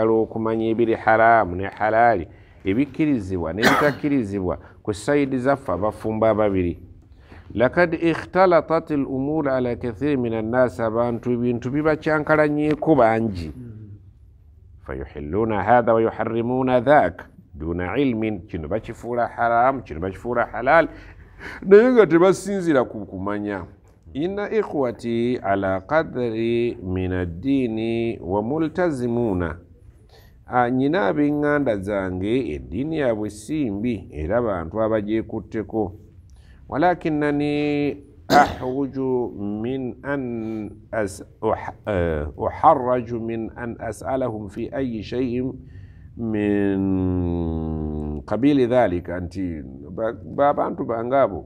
agala okumanya ebiri haraamu ne halaali ebikkirizibwa n'ebitakkirizibwa ku saidi zaffe abafumba ababiri lakad ikhtalatat l umuur ala kathiri min annaasi abantu ebintu bibakyankalanyeko bangi fayuhilluuna hatha wayuharrimuuna thak duuna ilmin kino bakifuula haraamu kino bakifuula halaali naye nga tebasinzira ku kumanya ina ikhwati ala qadri min addiini wa multazimuuna anyina ab'eŋŋanda zange eddiini yaabwe si mbi era bantu abagyekutteko walakinani ahruju min an uh, uharraju min an asalahum fi ayi shaiin min kabili dhalika nti baabantu bange abo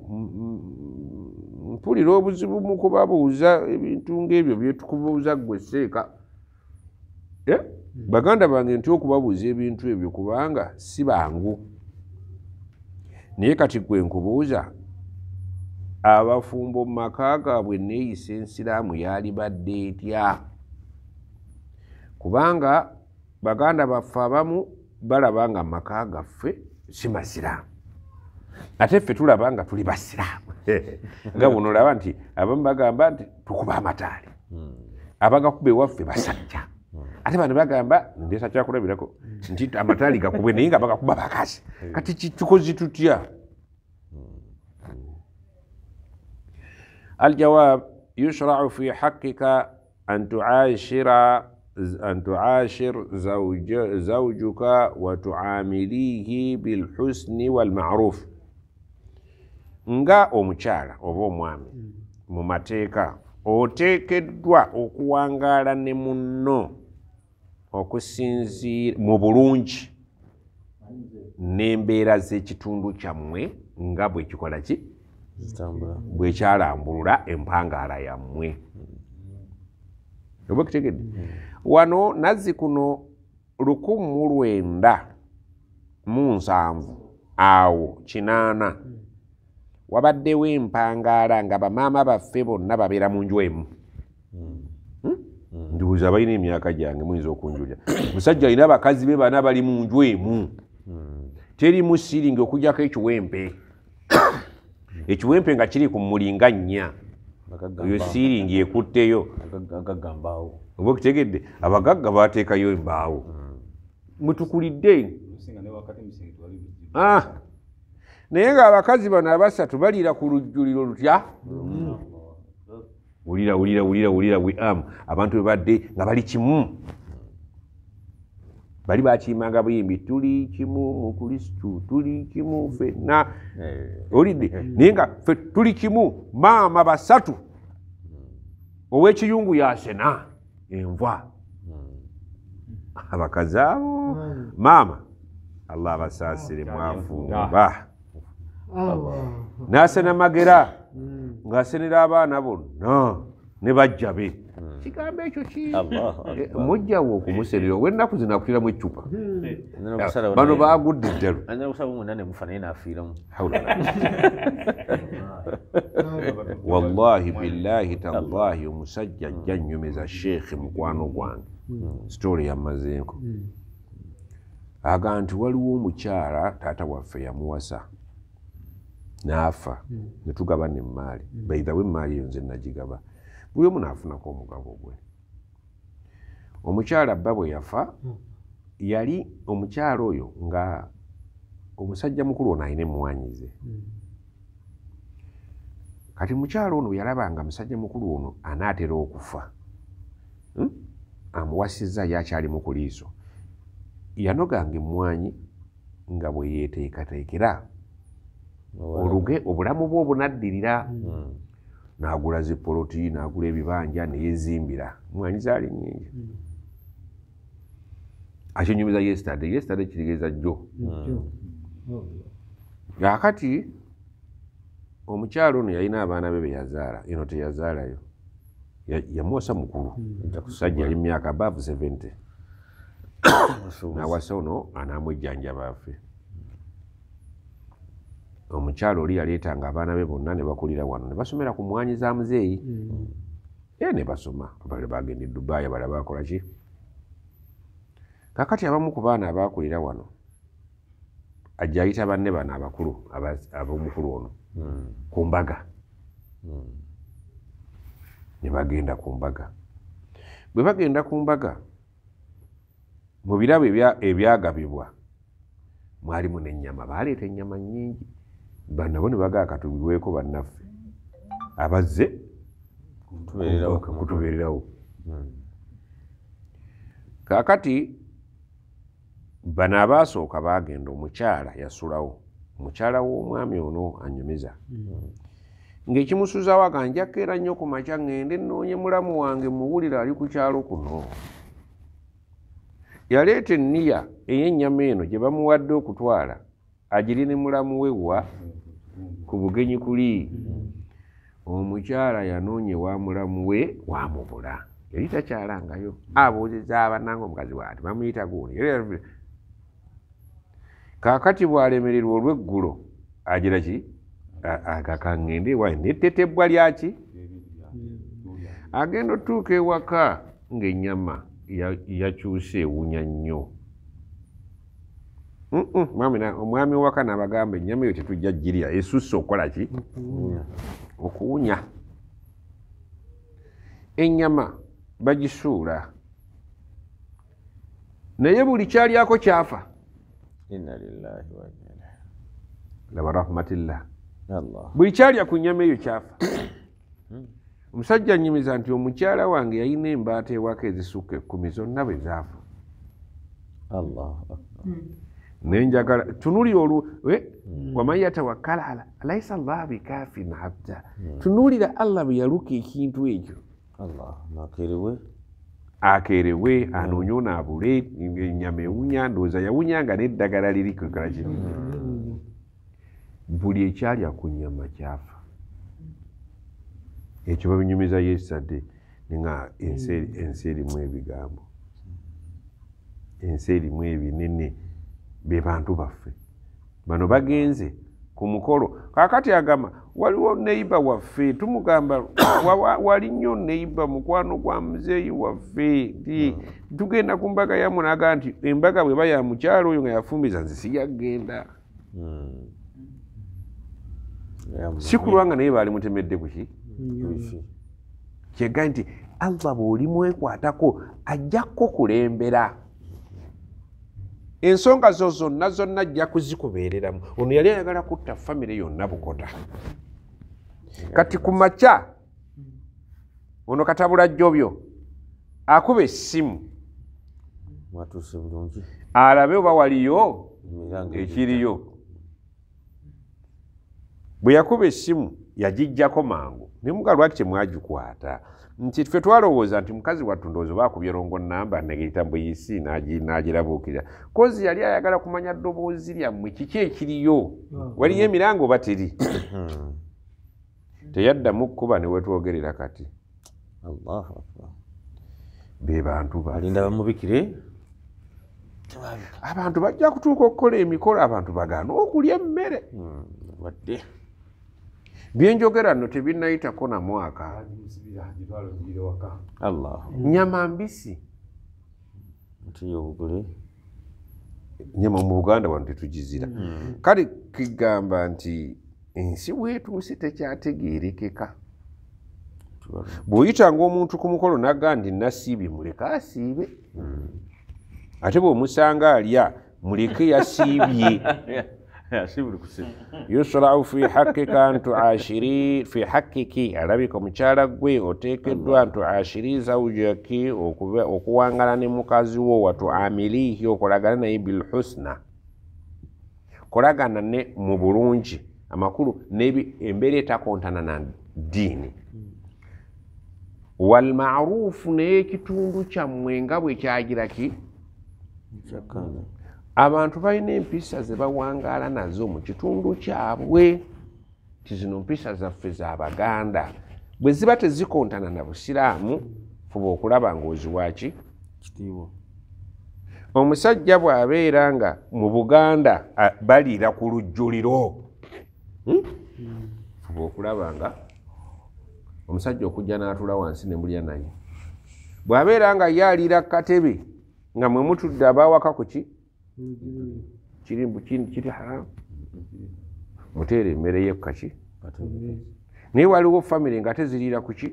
mpulira obuzibu mukubabuuza ebintu ngaebyo byetukubuuza gwe seeka eh? Mm. baganda bange ntya okubabuuza ebintu ebyo kubanga si bangu naye kati gwe nkubuuza abafumbo mu maka gaabwe neeyisa ensiraamu yalibadde etya kubanga baganda baffe abamu balaba nga mu maka gaffe si masiraamu ate ffe tulaba nga tuli basiraamu nga bunoolaba nti abamu bagamba nti tukuba amataale hmm. abagakuba ewaffe basajja Ah. ate bano bagamba ndeesa kyakulabirako mm. nti amataali gakubwe naye nga bagakuba bakazi mm. kati tukozi tutya mm. aljawab yushrau fi haqika an tuashira أن watuamilihi bilhusni زوجك nga omukyala oba omwami mu mateeka oteekeddwa okuwangaala ne munno okusinziira mu bulungi n'embeera z'ekitundu kyammwe nga bwe kikola ki bwekyalambulula empangaala yammwe oba kitegedde hmm. wano nazzi kuno lukumi mu lwenda mu nsanvu awo kinaana hmm. wabaddewo empangaala nga bamaama baffe bonna babeera mu njwemu hmm. Mm. ndibuuza balina emyaka gyange muyinza okunjulira musajja alina abakazi be baana bali munju emu mm. terimu siringi okugyako ekiwempe ekiwempe nga kiri ku mulinga nnya oyo siringi ekutteyo oba okitegedde abagagga bateekayo embaawo mm. mutukulidde ah! naye ngaabakazi bano abasatu baliira ku lujjuliro lutya wulira wulira wulira wulira wiamu abantu be badde nga bali kimu bali bakimanga buyimbi tuli kimu mu kristu tuli kimu fenna eh. olidde naye nga fe tuli kimu maama basatu owekiyungu yasena envwa hmm. abakazi abo hmm. maama allah abasaasire mwafumba n'asena magera Mm. ng'asenera abaana bonna ne bajjabe mm. kigambo ekyo ki eh, mujjawo okumuserera obwennaku zinakutiramu eccupa mm. bano bagudde eddalo wallahi billahi tallahi omusajja ajja nnyumiza sheekhe mukwano gwange sitoori yamazeeko aga nti waliwo omukyala taata waffe yamuwasa naafa hmm. netugaba nemumaali hmm. baithawe emumaali eyo nze nagigaba buli omu naafunaku omugabo gwe omukyala bba bwe yafa hmm. yali omukyala oyo nga omusajja mukulu ono ayina emuwanyize kati mukyala ono yalabanga musajja mukulu ono anaatera okufa amuwasiza yakyali mukuliiso yanoganga emwanyi nga bweyeteekateekera oluge obulamu bwe obunaddirira hmm. nagula zipoloti nagula ebibanja neyezimbira mwanyi zaali nyingi hmm. akinyumiza yestade yestade kitegeeza jjo hmm. oh, akati omukyalo ono yalina abaana be beyazaala eno teyazaalayo yamwosa mukulu kusajja ali mumyaka abaavu 70 nawasa ono anamwejjanja baafe omukyalo oli yaleetanga abaana be bonna ne bakulira wano ne basomera ku mwanyi za muzeeyi ee mm. ne basoma abalala bagenda edubaayi abalala bakola ki kakati abamu ku baana abakulira wano ajja ayita banne bano abakulu ab'omukulu ono mm. ku mbaga mm. ne bagenda ku mbaga bwe bagenda ku mbaga mu birabo ebyagabibwa mwalimu n'ennyama baaleeta ennyama nyingi banabo nibagaa katubiweeko bannaffe abazze kutubeererawo kaakati bano abaasooka baagenda omukyala yasulawo mukyala w'omwami ono anyumiza ng'ekimusuzawo akanjakeera nnyo ku makya ŋŋende ennoonye mulamu wange muwulire ali ku kyalo kuno yaleeta enniya ey'ennyama eno gye bamuwadde okutwala agire ne mulamu we wa ku bugenyi kuli omukyala yanoonye wa mulamu we wa mubula yali takyalangayo abuuliza abanange omukazi waati bamuyita gona kakati bwalemererwa olweggulo agira ki agakaŋŋende wa netetebwa lyaki agenda otuuka ewaka ng'ennyama yakyuse ewunya nnyo omwami waka nabagamba enyama eyo tetujja jirya esusse okukolaki okuwunya enyama bagisuula naye buli kyalyako kyafa laba rahmatillah buli kyalya ku nyama eyo kyafa hmm. omusajja anyumiza nti omukyala wange yayina embaata ewaka ezisukka ekkumi zonna bwe zaafa allahu akbar hmm. nenjagala tunuli olu hmm. wamanyi ata wakala ala laisa llah bikafin abda hmm. tunulira allah bweyaluka ekintu ekyo akerewe anoonye hmm. onaabule enyama ewunya ndowooza yawunyanga neddagala lirikkala kino buli ekyalya ku nyama kyafa ekyo babinyumiza yesadde nga ensi erimu ebigambo ensi erimu ebinene be bantu baffe bano bagenze ku mukolo kaakati agamba waliwo neiba waffe tumugamba wali nnyo neiba mukwano gwa muzeeyi waffe ti mm. tugenda ku mbaga yamunagaa nti embaga bweba ya mukyalo oyo nga yafumbiza nze siyagenda mm. si kulwanga naye baali mutemedde buki mm. kyegai nti allah bwoli mwekwatako ajja kukulembera ensonga zo zonna zonna jja kuzikubeereramu ono yali ayagala kutta famire yonna bukota kati ku makya ono katabulajjobyo akuba essimu alabe oba waliyo ekiriyo bwe yakuba essimu yagijjako mangu nemugalwaki kyemwagikwata nti ffe twalowooza nti mukazi wattu ndowooza oba akubye rongo namba negeita buyisi n'agirabuukira kozi yali ayagala kumanya ddoboozi lyammwe kiki ekiriyo hmm. waliyo emirango oba teri hmm. teyaddamu kkuba ne wetwogerera kati be bantu balindabamubikire abantu bajja kutuuka okukola emikolo abantu bagaana okulya emmere hmm, wadde hmm. byenjogera nno tebinayitako na mwaka nyama mbisi nyama mu buganda wano tetugizira hmm. kale kigamba nti ensi wetuuse tekyategerekeka bweoyitanga omuntu ku mukolo naga ndi nasiibye muleke asiibe hmm. ate bwe omusanga alya muleke yasiibye yusulawu fi hakika ntuashiri fi hakiki alabika omukyala gwe oteekeddwa ntuashiri zaujaki okuwangala ne mukazi wo watuamirihi okulagana naye bilhusna kulagana ne mu bulungi amakulu embeera etakontana na diini walmarufu naye ekitundu kyammwe nga bwekyagiraki abantu balina empisa zebawangaala nazo mu kitundu kyabwe tizino mpisa zaffe zabaganda bwe ziba tezikontana na busiraamu fuba okulaba ngaoziwaki omusajja bw'abeera nga mu buganda baliira ku lujjuliro hmm? fuba okulaba nga omusajja okujja n'atula wansi ne mulya naye bw'abeera nga ye aliira kukatebe nga mwe mutudde abawaka ku ki kiri haramu otere emmere yekukaki naye waliwo famiry ngaate ziriira kuki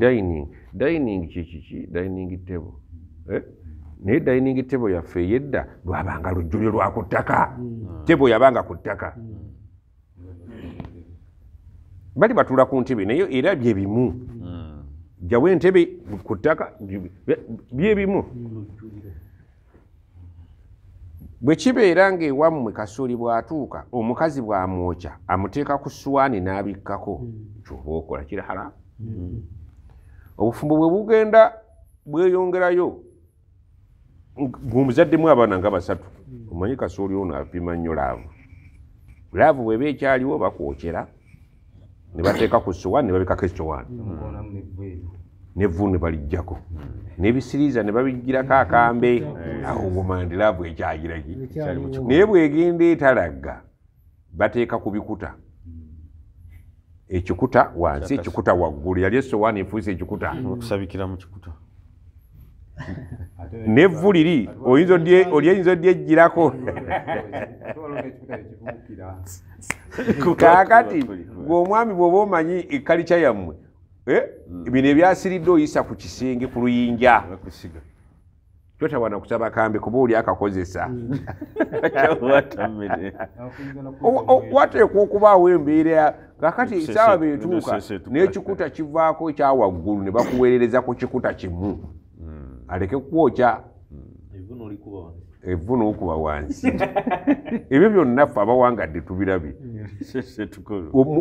dining dining kikiki dining tebo eh? naye dining tebo yaffe yedda lwabanga lujjulyo lwaku ttaka hmm. tebo yabanga ku ttaka bali batula ku ntebe naye era byebimu hmm. jawe entebe ku ttaka byebimu bwe kibeera ngaewammwe kasooli bwatuuka omukazi bwamwokya amuteeka ku suwaani n'abikkako hmm. kyoba okola kiri haramu obufumbo bwe bugenda bweyongerayo gwomuzaddemu abaana nga basatu hmm. omanyi kasooli ono apima nnyo laavu laavu bweba ekyaliwo bakwokyera ne bateeka ku suwaani ne babikako esowaani hmm. nevune balijjako nebisiriiza ne babijjirako akambe awo womandiraavu ekyagiraki naye bwegenda etalagga bateeka ku bikuta ekikuta wansi ekikuta waggulu yali esowaani efuusa ekikuta nevvu liri olyoyinza oddy ejjirako kaakati gweomwami bweoba omanyi ekalica yammwe Eh? Hmm. ebintu ebyasiriddwa oyisa ku kisenge ku luyinja kyotabwa nakusaba kambe kuba oli akakozesa hmm. wateekwa okubaawo embeera kakati esaawa betuuka n'ekikuta kivaako ekyawaggulu ne bakuweerereza ku kikuta kimu hmm. aleke kwokya evvu n'okuba wansi ebyo byonna ffe abawanga dde tubirabye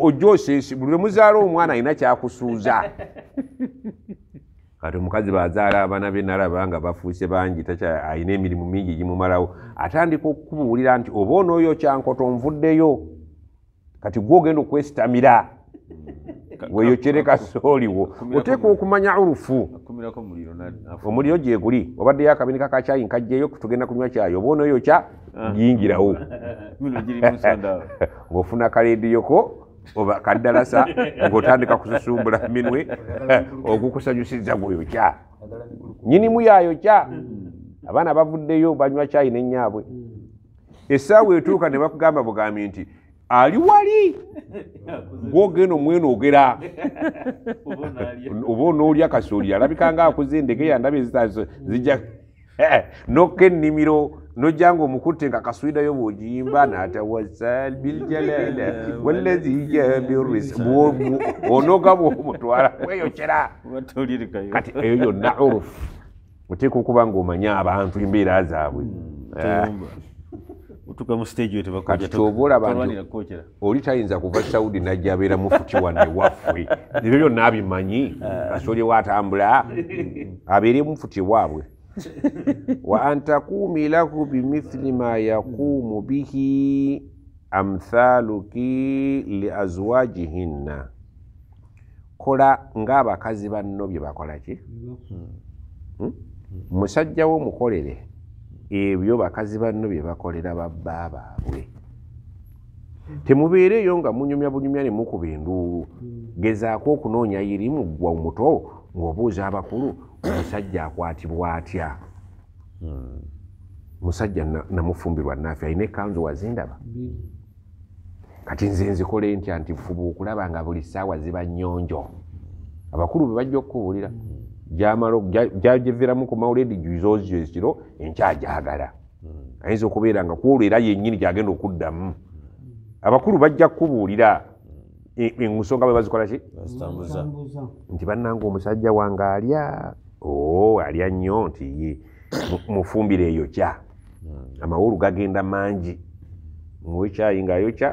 ojja osesi buli lwe muzaala omwana alina kyakusuuza kati omukazi bazaala abaana be nalaba nga bafuuse bangi alina emirimu mingi gimumalawo atandika okukubuulira nti oba onooyo kyankoto nvuddeyo kati gwe ogenda okwesitamira hmm. weyokyere kasooliwo oteekwa okumanya olufu omuliro gyeguli obaddeyo akabini ka kacayi nkajjeyo tugenda kunywa kyayi oba onaoyokya ah. yingirawo ngaofuna kaleediyoko oba kaddalasa ngaotandika kususumbula minwe ogukusanyusiza gweyokya nyinimu yayokya hmm. abaana bavuddeyo banywa kyayi nenyaabwe essaawa etuuka ne bakugamba bugambye nti ali wali gwogenda omwene ogera oba onoolya kasooli alabikanga akuze endege yandaba ezizija eh, nokka ennimiro nojjanga omukutte nga kaswidayo bwogiyimba natawasal biljalala walazi jabiris onogaba omutwala weyokera kati eyo yonna urufu oteeka okuba ngaomanya abantu embeera zaabwe hmm, okutuka mu stage we tebakkyoba olaba oli tayinza kuva saudi najja abeera mufutiwanewaffe nibyo byonna abimanyi eh. asolyewo atambula abeere mufuti waabwe wa antakumilahu bimithili ma yakumu bihi amthaluki li azwajihinna kola ngaabakazi banno bye bakolaki hmm. hmm? musajjawo mukolere ebyo bakazi banno bye bakolera babbaa baabwe temubeereeyo nga munyumya bunyumya ne mukuba enduulu gezaako okunoonya irimu ggwa omuto ng'obuuza abakulu omusajja akwatibwa atya hmm. musajja namufumbirwa naafe alina ekanzu wazindaba kati nze nzikole ntya nti fuba okulaba nga buli saawa ziba nnyonjo abakulu bwe bajja okukubuulira gyagiviramu ku mauledi jizozio ekiro enkyajagala hmm. ayinza okubeera nga kwolwo era yenyini gyagenda okuddamu abakulu bajja kukubuulira hmm. e, ensonga bwe bazikolaki nti bannanga omusajja wange alya alya nnyo nti mufumbire eyokya hmm. amawulu gagenda mangi muwekyayi ngaayokya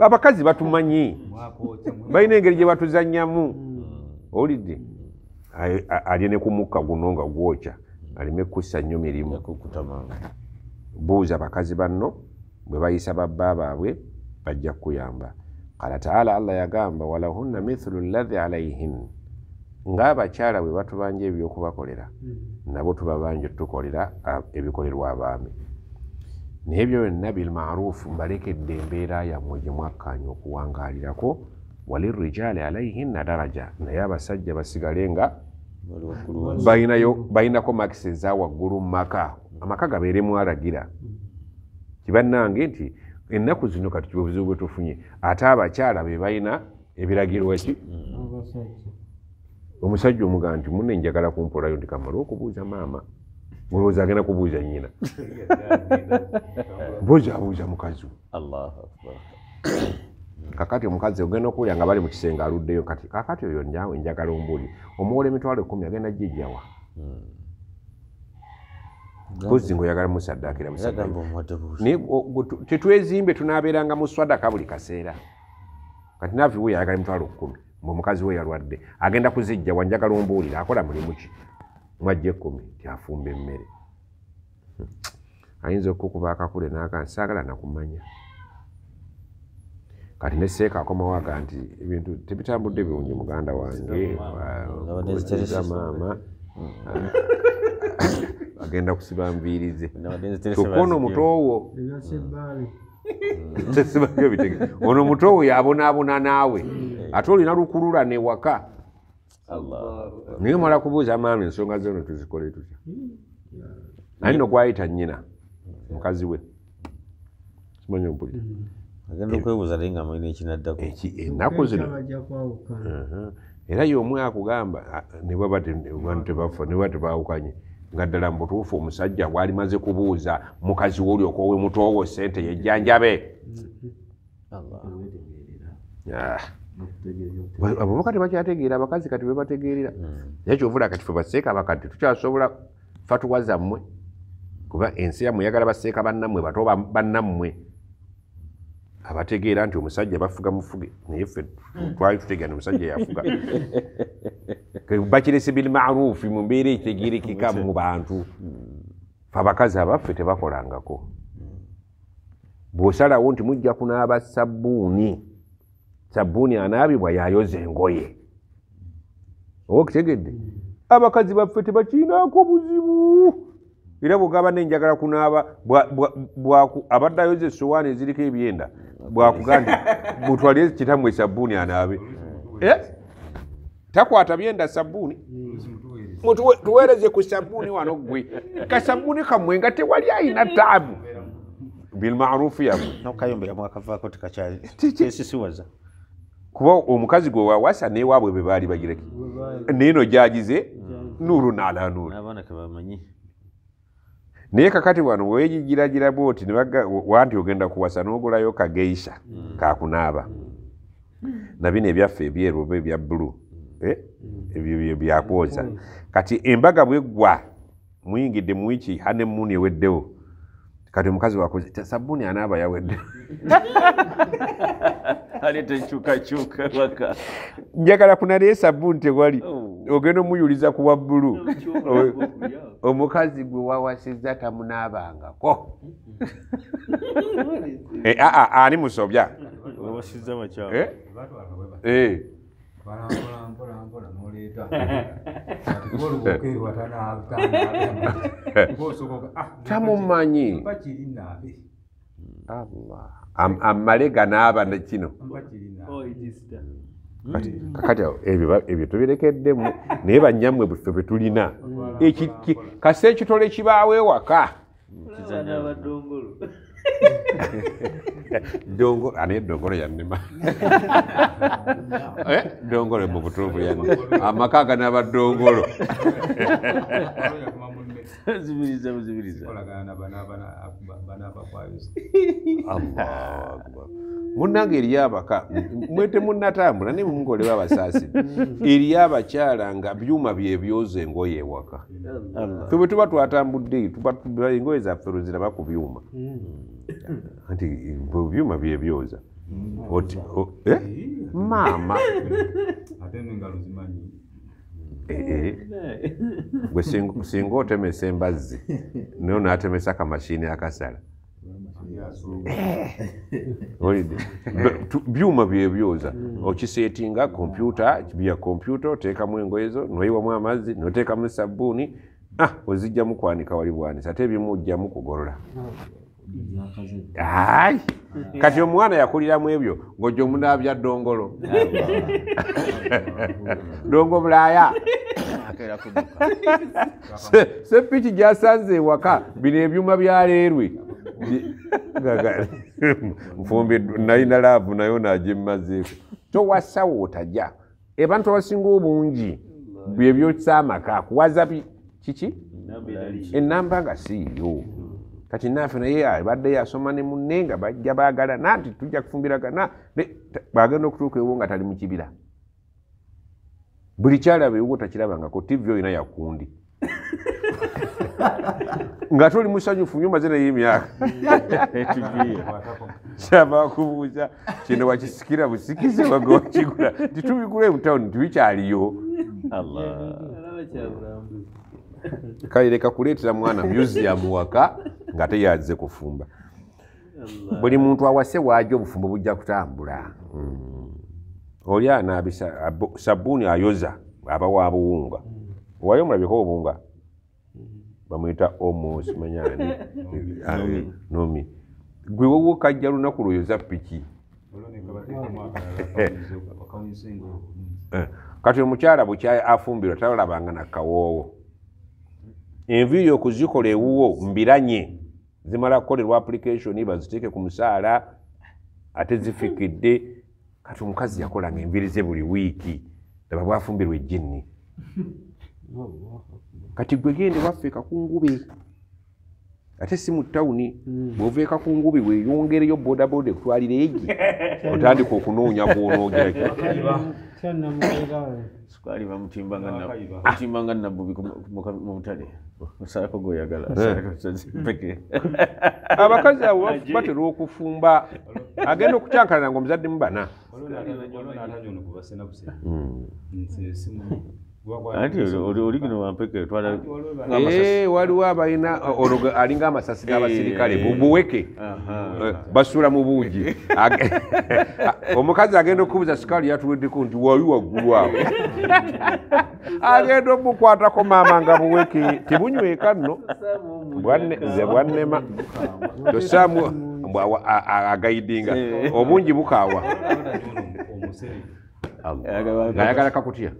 abakazi batumanyi balina engeri gye batuzanyamu olidde aliene kumukka guno nga gwokya aleme kussa nnyo mirimu buuza bakazi banno bwe bayisa babba baabwe bajja kukuyamba kala taala allah yagamba walahunna mithulu lladhi alaihin ngaabakyala bwe batubanja ebyokubakolera mm-hmm. nabo tubabanja tukolera ebikolerwa abaami naye ebyo byonna bilmarufu mbalekedde embeera yammwe gyemwakkanya okuwangaalirako walirijaali alaihinna daraja naye abasajja basigale nga balinako makisi ezawaggulu mumaka amaka gabeeremu alagira kibannange nti ennaku zino kati obuzibu bwetufunye ate abakyala be balina ebiragirwa ki omusajja omugaa nti mune njagala kumpolayo nti kamala okubuuza maama olowooza agenda kubuuza nyina mbuuzaabuuza mukazi kakati omukazi ogenda okulya nga bali mukisenga aluddeyo kati kakati oyo nawe njagala ombuli omuwola emitwalo ekumi agenda jijawa hmm. kuzingo oyagala musaddakira tetwezimbe tunabeeranga muswadaka buli kaseera kati naafe wuyo ayagala emitwalo kumi mbe omukazi we yalwadde agenda kuzijjawa njagala ombuulira akola mulimu ki mwajja ekumi tyafumba emmere hmm. ayinza okukuba akakule nagansaagala nakumanya kati neseekaako mawaga nti ebintu tebitambudde birungi muganda wange a maama mm. agenda kusiba nviirizekka ono mutoowo mm. ono mutoowo yabonaabona naawe mm. ate olina lukulula newaka naye mala kubuuza maama ensonga zono tuzikole tutya naye nogwayita nyina mukazi we kimanyi obulira agenda eh, okwebuuza naye nga mulina ekinaddako eh, eh, ennaku zino mhm. era y'omu akugamba ne baba bantu tebafa ne baba tebaawukanye nga ddala mu butuufu omusajja gwali maze kubuuza mukazi wo olyoka owe mutoowo sente yejjanjabe abavubuka tebakyategeera ah. abakazi kati bebategeerera mm. naye kyovula kati fe baseeka bakadde tukyasobola fatuwa zammwe kuba ensi yammwe eyagala baseeka bannammwe bato bannammwe abategeera nti omusajja bafuga mufuge naye ffe twali tutegera nomusajja yafuga bakirese bilmarufu mumbeera ekitegerekeka mu bantu fe abakazi abaffe tebakolangako bwosalawo nti mujja kunaaba sabbuuni sabbuuni anaabibwa yayoza engoye oba okitegedde hmm. abakazi baffe tebakiinaako obuzibu era bwogaba nenjagala kunaaba abadde ayoza esowaani eziriko ebyenda bwakugandi mutwalire kitamwe esabbuuni anaabe eh? takwata byenda sabbuuni mutuweereze ku sabbuuni wano gwe kasabbuuni kamwe nga tewali ayina taabu bilmarufu yabwekyesisiwaza kuba omukazi gwe wawasa newaabwe bebaali bagireki naye nogyagize nuru naala nuru naye kakati wano weyijiragira bwoti wanti ogenda kuwasa nogulayo kageisha mm. kakunaaba mm. nabino ebyaffe ebyeru oba ebya blu hmm. eh? hmm. byakwoza hmm. kati embaga bwegwa muyingidde muiki hanemuni eweddewo mm. kati omukazi wakoze sabuuni anaaba yawedde njagala kunalayo esabuuni tewali oh. ogenda omuyuliza ku wabbulu omukazi gwe wawasizza tamunaabangako eh, ani musobya mpolampolampola noleeta olukokeewata natamumanyi amale ganaaba kino kakati ebyo tubirekeddemu naye bannyammwe bufe bwe tulina kasa ekitole kibaawo ewaka dongo ane dongo yanne ma eh dongo le mu butu yanne amaka kana ba dongo zibiriza buzibirizaaaaaaa munnange eriyo abaka mwete munnatambula ne munkolewo abasaasi mm. eriyo abakyala nga byuma byebyoza engoye ewaka fe bwe tuba twatambudde engoye zaffe luziraba ku byuma mm. nti byuma byebyoza mm. oti eh? maama gwe singa otemesa embazzi naye natemesa kamashini akasala byuma byebyoza hmm. okisetinga kompyuta bya kompyuta oteekamu engoyezo noyiwamu amazzi noteekamu sabbuuni ah, ozijjamu kwanika wali bwanisa ate ebimu ojjamu kugolola hmm. ayi kati omwana yakuliramu ebyo ngaojo omunabya ddongolo dongo bulaya sepiki gyasanze ewaka bino ebyuma byaleerwe nfumbi nalina laavu nayo nagimmazeeko towasawo otajja abantu abasinga obungi bye byosa amaka kuwaza kiki enamba nga siiyo kati naffe naye abadde yasoma ne munne nga bajja baagalana nti tujja kufumbiragana bagenda okutuuka ewo nga tali mu kibira buli kyalaba ewo takirabangako tivi olina yakundi nga toli musanyufu nyumaze naye emyaka kyava kubuuza kino wakisikira busikizi wagewakigula titubigula emutawuni tibikyaliyo kaireka kuleetera mwana musiamu waka ngate yaze kufumba buli muntu awase waajo obufumbo bujja kutambula hmm. oli anaabi sabuuni ayoza aba wa buwunga hmm. wayo omulabika obunga hmm. bamwyita omos manyani nomi eh, eh, gwewewokajja lunaku luyoza piki eh, kati omukyala bukyaya afumbirwa talabanga nakawoowo enviiri okuzikola ewuwo mbiranye zimala kukolerwa application baziteeke ku musaala ate zifikidde kati omukazi yakolanga enviri ze buli wiiki laba bwafumbirwa ejjinni kati gwe gende waffe kakungube ate si mu tawuni hmm. bweoveeka ku ngubi weeyongereyo bodaboda ekutwalira egi otandika okunoonya gwonoogerako sukali bamutimbanga nabo mubutale osalako goyagala abakazi abo batera okufumba agenda okucyankalana nga omuzaddemu bana anti oli gino wampeke twala waliwo eh, abalina eh. alinga amasasi gabasirikale eh. bubuweke basula mu buugi omukazi agenda okubuza sikaali yatuweddeko nti wali waggulu awo agenda omukwatako maama nga buweke tibunyweka nno nze bwannema osaagaidinga obungi bukaawa ayagala kakutya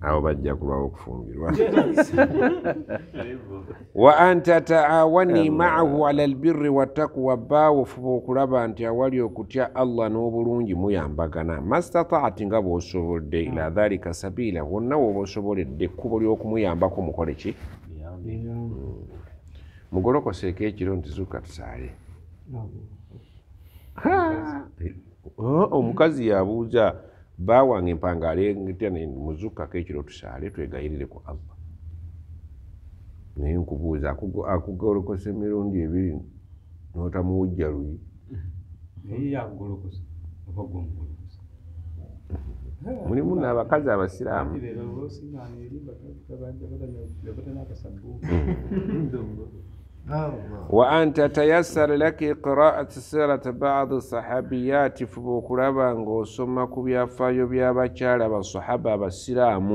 abo bajja kulwawo okufumbirwa wa antataawani maahu ala albiri wattakuwa baawo fuba okulaba nti awali okutya allah n'obulungi muyambagana mastataati nga bwosobodde ila dhalika sabiila wonna woba osoboledde ekkubo ly'okumuyambako mukole ki mm. mugolokoseeko ekiro nti zuka tusaale omukazi yabuuza ba wange empanga alemuzukkako ekiro tusaale twegayirire ku abba naye nkubuuza akugolokosa emirundi ebiri notamuwujja luyi mulimu n'abakazi abasiraamu وأن تتيسر لك قراءة سيرة بعض الصحابيات فبوكرابا غوصوما كوبيا فايو بيا باتشالا بالصحابة بالسلام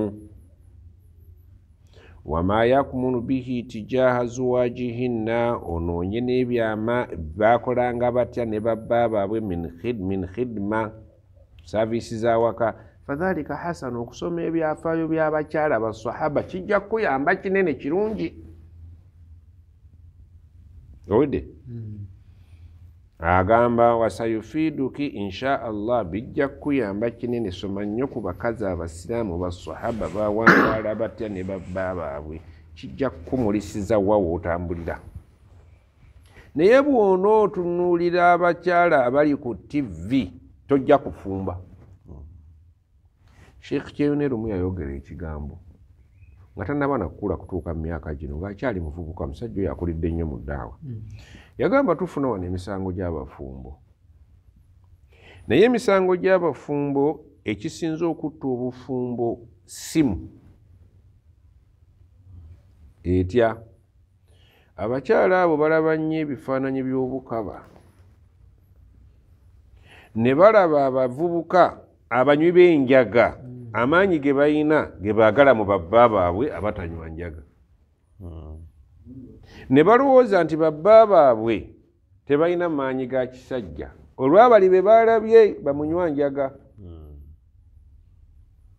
وما يكمن به تجاه زواجهن ونوني نبيا ما باكرا غاباتيا نبابا من خد من خدمة سافيسي زاوكا فذلك حسن وكسومي بيا فايو بيا باتشالا بالصحابة تجاكويا باتشنين تشرونجي owudde hmm. agamba wasayufiiduki inshaallah bijja kukuyamba kinene soma nnyo ku bakazi abasiraamu basahaba bawangaala batya ne babba baabwe kijja kukumulisiza wawe otambulira naye bwona otunuulira abakyala abali ku tivi tojja kufumba hmm. sheekh kyeyonerumu yayogera ekigambo nga tannaba nakukula kutuuka mu myaka gino ngaakyali muvubuka musajja oyo akulidde nnyo mu ddaawa hmm. yagamba tufuna wano emisango gy'abafumbo naye emisango gy'abafumbo ekisinza okutta obufumbo simu etya abakyala abo balaba nnyo ebifaananyi by'obukaba ne balaba abavubuka abanywi b'enjaga hmm. amaanyi ge balina ge baagala mu babba baabwe abatanywa njaga hmm. ne balowooza nti babba baabwe tebalina maanyi ga kisajja olwabali be baalabye bamunywa njaga hmm.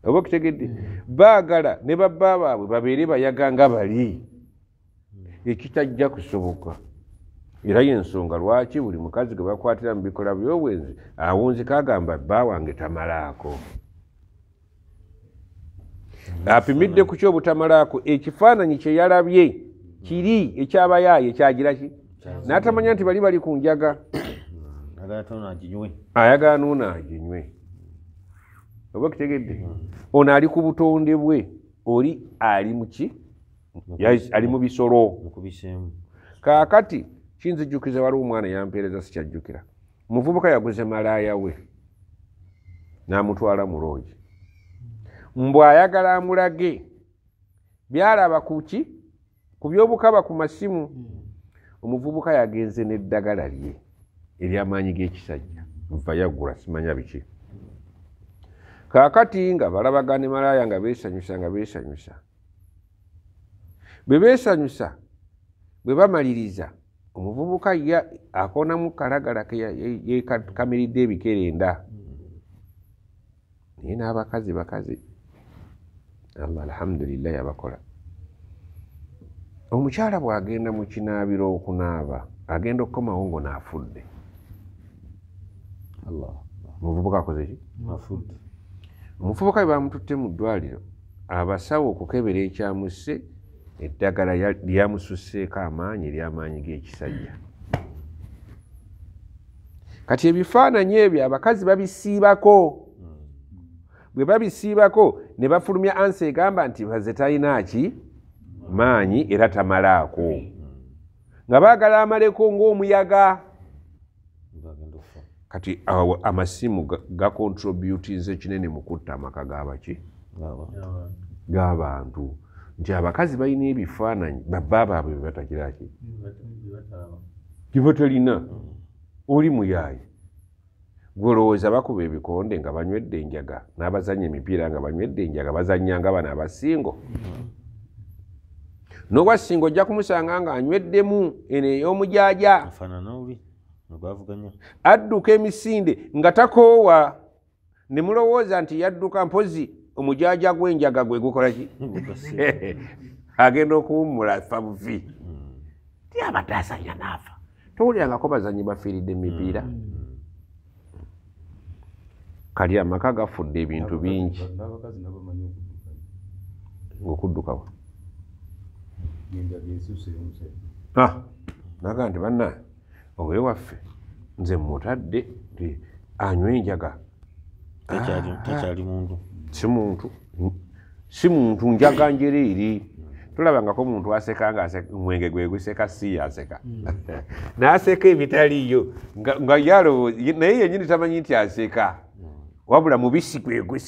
oba kitegedde baagala ne babba baabwe babeere bayaga nga bali ekitajja kusoboka era yensonga lwaki buli mukazi gwe bakwatira mu bikola byobwenzi awunzika agamba bba wange tamalaako apimidde ku ky obutamalaako ekifaananyi kyeyalabye kiri ekyabayaayo kyagiraki n'tamanya nti bali bali ku njaga hmm. ayagala nuuno aginywe oba kitegedde hmm. ono ali ku butonde bwe oli ali muki ali mu bisolo kaakati kinzijjukize waliwo omwana yampeereza sikyajjukira muvubuka yaguze malaaya we n'amutwala mulungi mbw ayagala amulage byalaba kuki ku byobukaba ku masimu omuvubuka yagenze n'eddagala lye eryamaanyi g'ekisajja vayagula simanya biki kaakati nga balabagane malaaya nga besanyusa nga besanyusa bwe besanyusa bwe bamaliriza omuvubuka akonamu kalagala kekamiridde ebikerenda naye n'abakazi bakazi allah alhamdulilahi abakola omukyala bwagenda mukinaabiro okunaaba agenda okukomawo ngo naafudde omuvubuka akozeki omufubuka bwe bamututte mu ddwaliro abasawo okukebera ekyamusse eddagala lyamususeeko amaanyi eryamaanyi g'ekisajja kati ebifaananyi ebyo abakazi babisiibako bwe babisiibako ne bafulumya ansi egamba nti baze talinaki maanyi era tamalaako nga baagala amaleko ng'omuyaga kati amasimu gakontributinza ekinene mu kutta amaka gabaki g'abantu yeah, nti abakazi balina ebifaananyi babba baabwe bebatagiraki gyebatalina mm. oli muyaayi gwelowooza bakuba ebikonde nga banywedde enjaga n'abazanya emipiira nga banywedde enjaga bazanyanga bana abasingo mm. nowa singo ojja kumusanga nga anyweddemu eno ey'omujaaja adduka emisinde nga takoowa nemulowooza nti yadduka mpozi omujaja gwenjaga gwe gukolaki agenda okuwumula fa buvi hmm. tiabadde azanya naafa towulirangako bazanyi bafiiridde emipiira hmm. Hmm. kali amaka gafudde ebintu bingi ngaokuddukawo ah, naga nti banna owe waffe nze mutadde anywa enjaga tekyali ah, ah. muntu simuntu simuntu njaganjira eri tulabangako omuntu aseka nga omwenge gwe guseka si yaseka hmm. naseka ebitaliyo naye yenyini tamanyi nti aseka hmm. wabula mubisi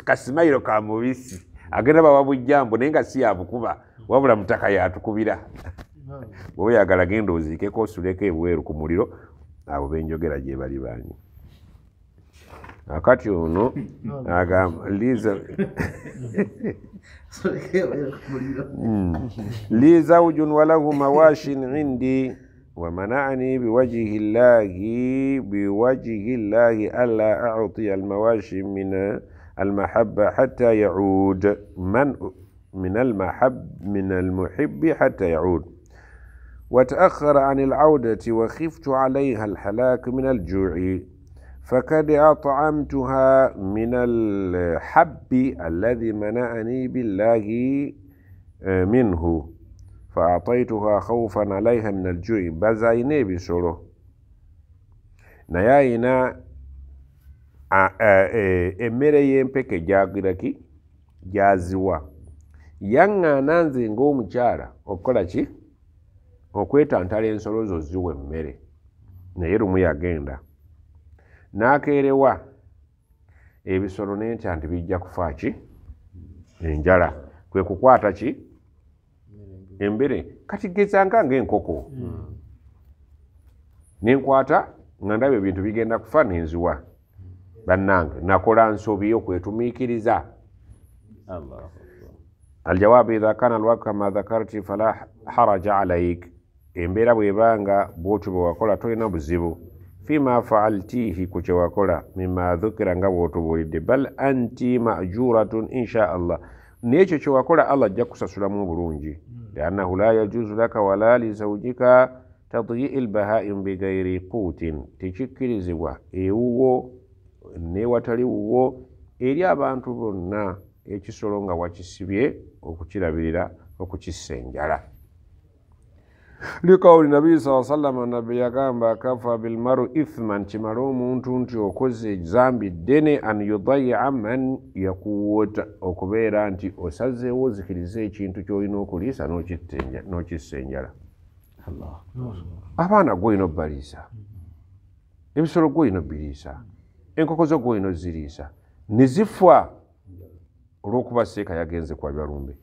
kasimairo ka mubisi agenda bawa bujjambo naye nga si yabukuba hmm. wabula mutaka yatukubira bwoba yagala genda oziikeko osuleko ebweru ku muliro abo benjogera gye bali banyi akati ono agamba li zaujun walahu mawashin indi ومنعني بوجه الله بوجه الله ألا أعطي المواشي من المحبة حتى يعود من من المحب من المحب حتى يعود وتأخر عن العودة وخفت عليها الحلاك من الجوع فقد أطعمتها من الحب الذي منعني بالله منه فأعطيتها خوفا عليها من الجوع بزيني بشرو نيائنا emmere y'empeke gyagiraki gyaziwa yaŋŋaana nze ng'omukyala okukola ki okwetantala ensolo zo ziwa emmere naye lumu yagenda n'akeerewa ebisolo nentya nti bijja kufa ki enjala kwe kukwata ki embere katigezanga ngaenkoko hmm. nenkwata nga ndaba ebintu bigenda kufa nenziwa bannange nakola nsobi okwetumikiriza aljawabu idha kana alwaku kama dhakarti fala haraja alaik embeera bwebanga bwotyo bwewakola tolina buzibu fima faaltihi ku kyewakola mima dhukira nga bwotubulidde bal anti majuratun insha allah naye ekyo kyewakola allah ajja kusasulamu bulungi hmm. liannahu la yajuzu laka wala lizaujika tadyii lbahaim bigairi kuutin tekikkirizibwa ewuwo newatali wuwo eri abantu bonna ekisolo nga wakisibye okukirabirira okukissa enjala likauli nabi sawasalama nabbi yagamba kafa bilmaru ithman kimala omuntu nti okoze ezambi ddene an yudayia man yakuwota okubeera nti osazeewo ozikiriza ekintu kyolina okuliisa nokissa enjala abaana gwolina obbaliisa ebisolo gwolina obiriisa enkoko zo gwolina oziriisa nezifa olwokuba seeka yagenze kwabyalumbe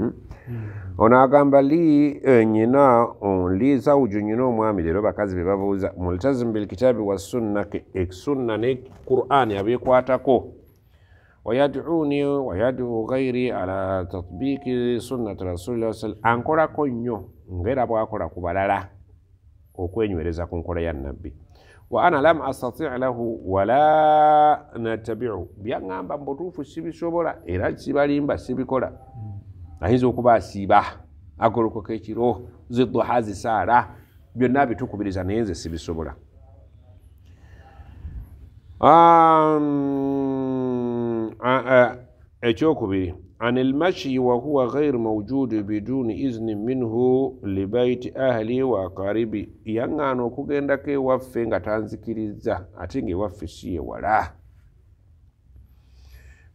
Hmm. onagamba lii enyina eh, onlii zawuju nyina omwami leero bakazi bebabuuza multazimbil kitaabi wasunna ekisunna e, ne qurani abekwatako wayaduuni wayaduu gairi ala tatbiiki sunnati rasulilah sallam ankolako nnyo ngaera bwakola ku balala okwenywereza ku nkola ya nabbi wa ana lam astatiic lahu wala natabiu byaŋŋamba mubutuufu sibisobola era sibalimba sibikola hmm. ayinza okuba asiiba agolokoka ekiro ziduha zisaara byonna bitukubiriza naye nze sibisobola ekyokubiri an almashi wahuwa ghair maujudi biduni izni minhu libaiti ahli wa aqaribi yaŋŋaana okugendako ewaffe nga tanzikiriza ate ngaewaffe si yewala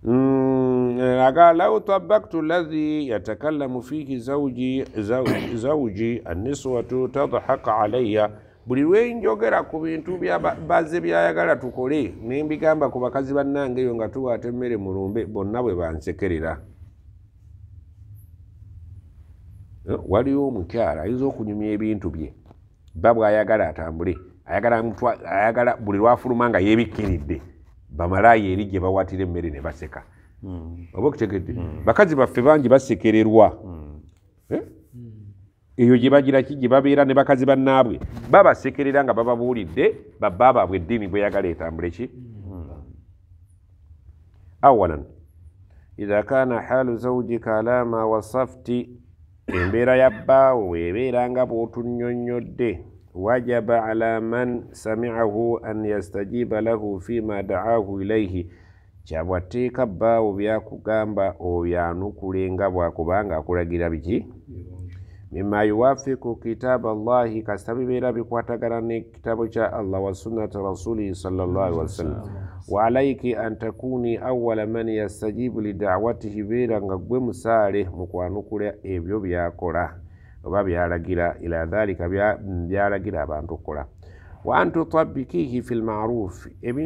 mm. aga law tabaktu lahi yatakallamu fihi zawji, zawji, zawji aniswatu tadhaka alaya buli lwenjogera ku bintu baze byayagala tukole nembigamba ku bakazi bannange eyo nga tuwaata emmere mulumbe bonna bwe bansekerera eh, waliwo omukyala ayinza okunyumya ebintu bye ba bwayagala atambule ayagala buli lwafuluma nga yebikkiridde bamalaayo eri gye bawatira emmere ne baseka Mm. oba okutegedde bakazi baffe bangi basekererwa eh? eyo gyebagiraki gyebabeera ne bakazi bannaabwe babasekerera nga bababuulidde babba baabwe eddiini bweyagala etambule ki mm. awalan iha kana halu zaujika alama wasafti embeera ya bbaawo webeera nga bwotunyonyodde wajaba ala man samiahu an yastajiba lahu fima daahu ilaihi kyabwateeka bbaawo byakugamba oyo anukulenga bwakubanga akulagira biki mima yuwafiku kitaaba llahi kasita bibeera bikwatagana nekitabo kya allah wa sunnati rasulihi sallwasallam waalaiki antakuni awala man yastajibu lidawatihi beera nga gwe musaale mukwanukula ebyo byakola oba byalagira ila dhalika byalagira abantu okukola wa antutabikihi fi lmaruf